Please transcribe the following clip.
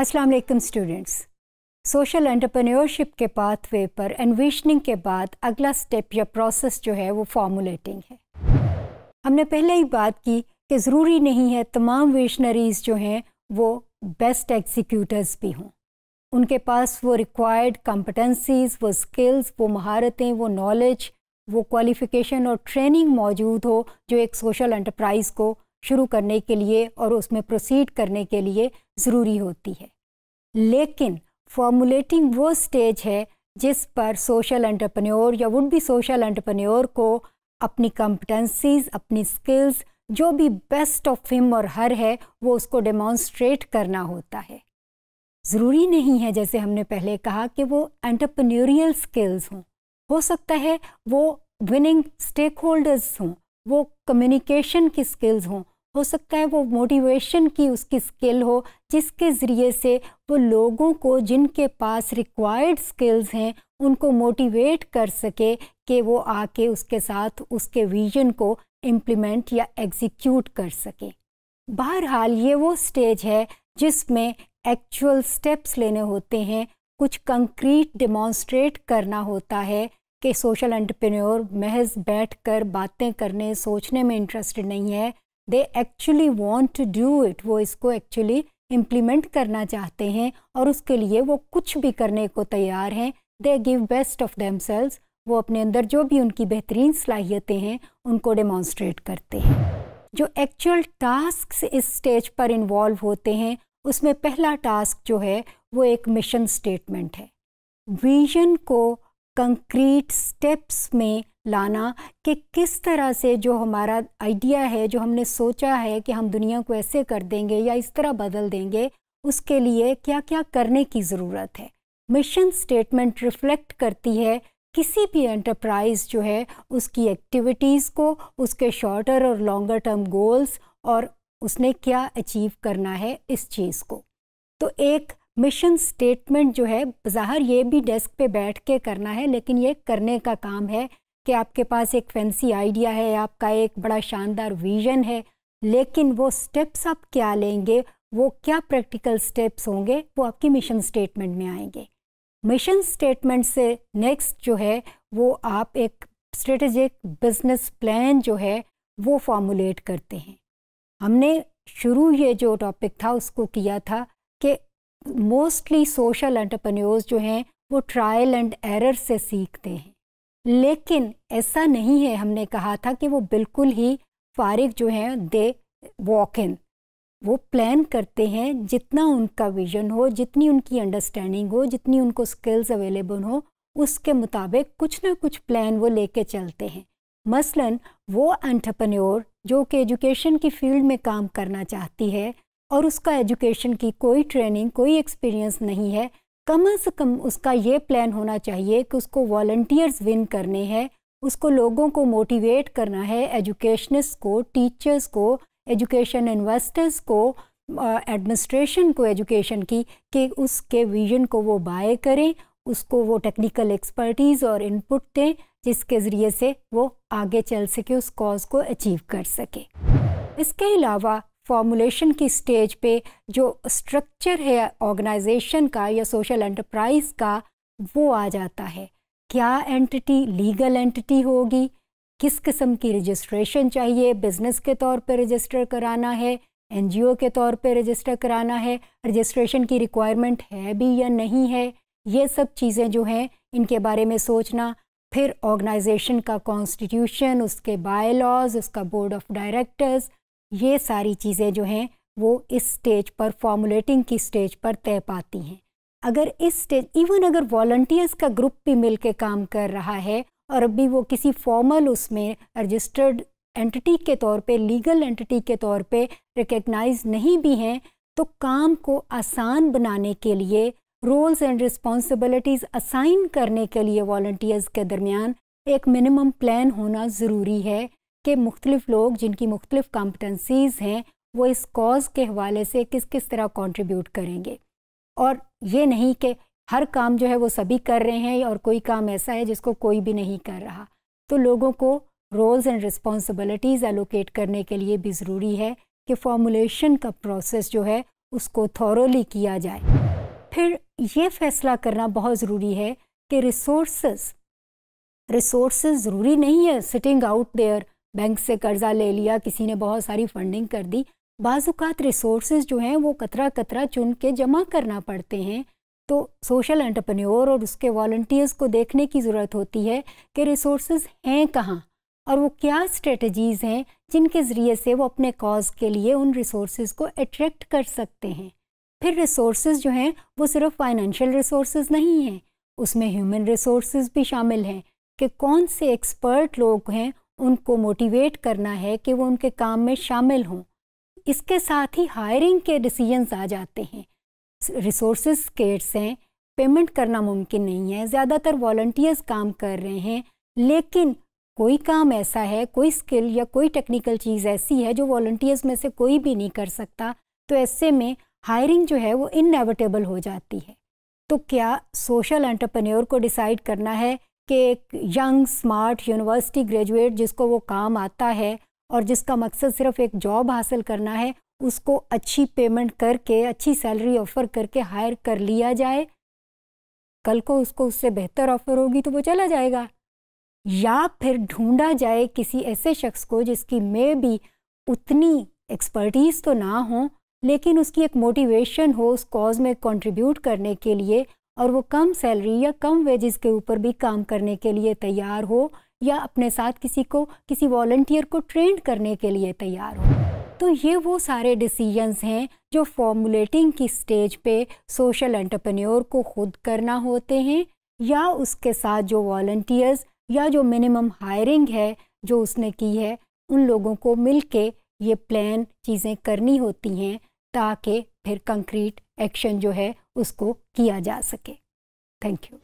अस्सलाम वालेकुम students social entrepreneurship के पाथवे पर एनविशनिंग के बाद अगला स्टेप या प्रोसेस जो है वो फॉर्मुलेटिंग है हमने पहले ही बात की कि ज़रूरी नहीं है तमाम विशनरीज़ जो हैं वो बेस्ट एग्जीक्यूटर्स भी हों उनके पास वो रिक्वायर्ड कॉम्पटेंसीज वो स्किल्स वो महारतें वो नॉलेज वो क्वालिफ़िकेशन और ट्रेनिंग मौजूद हो जो एक सोशल एंटरप्राइज़ को शुरू करने के लिए और उसमें प्रोसीड करने के लिए ज़रूरी होती है लेकिन फॉर्मुलेटिंग वो स्टेज है जिस पर सोशल एंटरप्रेन्योर या वुड भी सोशल एंटरप्रेन्योर को अपनी कॉम्पिटेंसीज अपनी स्किल्स जो भी बेस्ट ऑफ हिम और हर है वो उसको डेमॉन्स्ट्रेट करना होता है ज़रूरी नहीं है जैसे हमने पहले कहा कि वो एंटरप्रेन्योरियल स्किल्स हों हो सकता है वो विनिंग स्टेक होल्डर्स हों वो कम्युनिकेशन की स्किल्स हों हो सकता है वो मोटिवेशन की उसकी स्किल हो जिसके ज़रिए से वो लोगों को जिनके पास रिक्वायर्ड स्किल्स हैं उनको मोटिवेट कर सके कि वो आके उसके साथ उसके विजन को इम्प्लीमेंट या एग्जीक्यूट कर सके बहरहाल ये वो स्टेज है जिसमें एक्चुअल स्टेप्स लेने होते हैं कुछ कंक्रीट डिमॉन्स्ट्रेट करना होता है कि सोशल एंटरप्रेन्योर महज बैठकर बातें करने सोचने में इंटरेस्टेड नहीं है they actually want to do it वो इसको एक्चुअली इम्प्लीमेंट करना चाहते हैं और उसके लिए वो कुछ भी करने को तैयार हैं they give best of themselves वो अपने अंदर जो भी उनकी बेहतरीन सलाहियतें हैं उनको डेमॉन्स्ट्रेट करते हैं जो एक्चुअल टास्क इस स्टेज पर इन्वॉल्व होते हैं उसमें पहला टास्क जो है वो एक मिशन स्टेटमेंट है विजन को कंक्रीट स्टेप्स में लाना कि किस तरह से जो हमारा आइडिया है जो हमने सोचा है कि हम दुनिया को ऐसे कर देंगे या इस तरह बदल देंगे उसके लिए क्या क्या करने की ज़रूरत है मिशन स्टेटमेंट रिफ्लेक्ट करती है किसी भी एंटरप्राइज जो है उसकी एक्टिविटीज़ को उसके शॉर्टर और लॉन्गर टर्म गोल्स और उसने क्या अचीव करना है इस चीज़ को तो एक मिशन स्टेटमेंट जो है ज़ाहर ये भी डेस्क पे बैठ के करना है लेकिन ये करने का काम है कि आपके पास एक फैंसी आइडिया है आपका एक बड़ा शानदार विजन है लेकिन वो स्टेप्स आप क्या लेंगे वो क्या प्रैक्टिकल स्टेप्स होंगे वो आपकी मिशन स्टेटमेंट में आएंगे मिशन स्टेटमेंट से नेक्स्ट जो है वो आप एक स्ट्रेटजिक बिजनेस प्लान जो है वो फॉर्मुलेट करते हैं हमने शुरू ये जो टॉपिक था उसको किया था कि मोस्टली सोशल एंटरप्रेन्योर्स जो हैं वो ट्रायल एंड एरर से सीखते हैं लेकिन ऐसा नहीं है हमने कहा था कि वो बिल्कुल ही फारिग जो हैं दे वॉक इन वो प्लान करते हैं जितना उनका विजन हो जितनी उनकी अंडरस्टैंडिंग हो जितनी उनको स्किल्स अवेलेबल हो उसके मुताबिक कुछ ना कुछ प्लान वो लेके चलते हैं मसलन वो एंटरप्रेन्योर जो कि एजुकेशन की फील्ड में काम करना चाहती है और उसका एजुकेशन की कोई ट्रेनिंग कोई एक्सपीरियंस नहीं है कम से कम उसका ये प्लान होना चाहिए कि उसको वॉल्टियर्स विन करने हैं उसको लोगों को मोटिवेट करना है एजुकेशनस्ट को टीचर्स को एजुकेशन इन्वेस्टर्स को एडमिनिस्ट्रेशन को एजुकेशन की कि उसके विजन को वो बाय करें उसको वो टेक्निकल एक्सपर्टीज़ और इनपुट दें जिसके ज़रिए से वो आगे चल सके उस कॉज को अचीव कर सके इसके अलावा फॉर्मुलेशन की स्टेज पे जो स्ट्रक्चर है ऑर्गेनाइजेशन का या सोशल एंटरप्राइज का वो आ जाता है क्या एंटिटी लीगल एंटिटी होगी किस किस्म की रजिस्ट्रेशन चाहिए बिज़नेस के तौर पे रजिस्टर कराना है एनजीओ के तौर पे रजिस्टर कराना है रजिस्ट्रेशन की रिक्वायरमेंट है भी या नहीं है ये सब चीज़ें जो हैं इनके बारे में सोचना फिर ऑर्गेनाइजेशन का कॉन्स्टिट्यूशन उसके बाय उसका बोर्ड ऑफ डायरेक्टर्स ये सारी चीज़ें जो हैं वो इस स्टेज पर फॉर्मुलेटिंग की स्टेज पर तय पाती हैं अगर इस स्टेज इवन अगर वॉल्टियर्स का ग्रुप भी मिल के काम कर रहा है और अभी वो किसी फॉर्मल उसमें रजिस्टर्ड एंटिटी के तौर पे लीगल एंटिटी के तौर पे रिकग्नाइज नहीं भी हैं तो काम को आसान बनाने के लिए रोल्स एंड रिस्पॉन्सिबिलिटीज़ असाइन करने के लिए वॉल्टियर्स के दरमियान एक मिनिमम प्लान होना ज़रूरी है के मुख्तलिफ लोग जिनकी मुख्तलिफ कॉम्पिटेंसीज़ हैं वो इस कॉज के हवाले से किस किस तरह कॉन्ट्रीब्यूट करेंगे और ये नहीं कि हर काम जो है वो सभी कर रहे हैं और कोई काम ऐसा है जिसको कोई भी नहीं कर रहा तो लोगों को रोल्स एंड रिस्पॉन्सिबिलिटीज़ एलोकेट करने के लिए भी ज़रूरी है कि फॉर्मुलेशन का प्रोसेस जो है उसको थॉरली किया जाए फिर ये फैसला करना बहुत ज़रूरी है कि रिसोर्स रिसोर्स ज़रूरी नहीं है सिटिंग आउट देयर बैंक से कर्जा ले लिया किसी ने बहुत सारी फंडिंग कर दी बाज़ात रिसोर्स जो हैं वो कतरा कतरा चुन के जमा करना पड़ते हैं तो सोशल एंटरप्रेन्योर और उसके वॉल्टियर्स को देखने की ज़रूरत होती है कि रिसोर्स हैं कहाँ और वो क्या स्ट्रेटजीज़ हैं जिनके ज़रिए से वो अपने कॉज के लिए उन रिसोर्स को अट्रैक्ट कर सकते हैं फिर रिसोर्स जो हैं वो सिर्फ फाइनेंशियल रिसोर्स नहीं हैं उसमें ह्यूमन रिसोर्स भी शामिल हैं कि कौन से एक्सपर्ट लोग हैं उनको मोटिवेट करना है कि वो उनके काम में शामिल हों इसके साथ ही हायरिंग के डिसीजंस आ जाते हैं रिसोर्स स्केट्स हैं पेमेंट करना मुमकिन नहीं है ज़्यादातर वॉल्टियर्स काम कर रहे हैं लेकिन कोई काम ऐसा है कोई स्किल या कोई टेक्निकल चीज़ ऐसी है जो वॉल्टियर्स में से कोई भी नहीं कर सकता तो ऐसे में हायरिंग जो है वो इनएविटेबल हो जाती है तो क्या सोशल एंटरप्रेन्योर को डिसाइड करना है कि एक यंग स्मार्ट यूनिवर्सिटी ग्रेजुएट जिसको वो काम आता है और जिसका मकसद सिर्फ एक जॉब हासिल करना है उसको अच्छी पेमेंट करके अच्छी सैलरी ऑफ़र करके हायर कर लिया जाए कल को उसको उससे बेहतर ऑफ़र होगी तो वो चला जाएगा या फिर ढूंढा जाए किसी ऐसे शख्स को जिसकी मे भी उतनी एक्सपर्टीज़ तो ना हो लेकिन उसकी एक मोटिवेशन हो उस कॉज में कंट्रीब्यूट करने के लिए और वो कम सैलरी या कम वेजेस के ऊपर भी काम करने के लिए तैयार हो या अपने साथ किसी को किसी वॉल्टियर को ट्रेंड करने के लिए तैयार हो तो ये वो सारे डिसीजंस हैं जो फॉर्मुलेटिंग की स्टेज पे सोशल एंटरप्रेन्योर को खुद करना होते हैं या उसके साथ जो वॉल्टियर्स या जो मिनिमम हायरिंग है जो उसने की है उन लोगों को मिल के ये प्लान चीज़ें करनी होती हैं ताकि फिर कंक्रीट एक्शन जो है उसको किया जा सके थैंक यू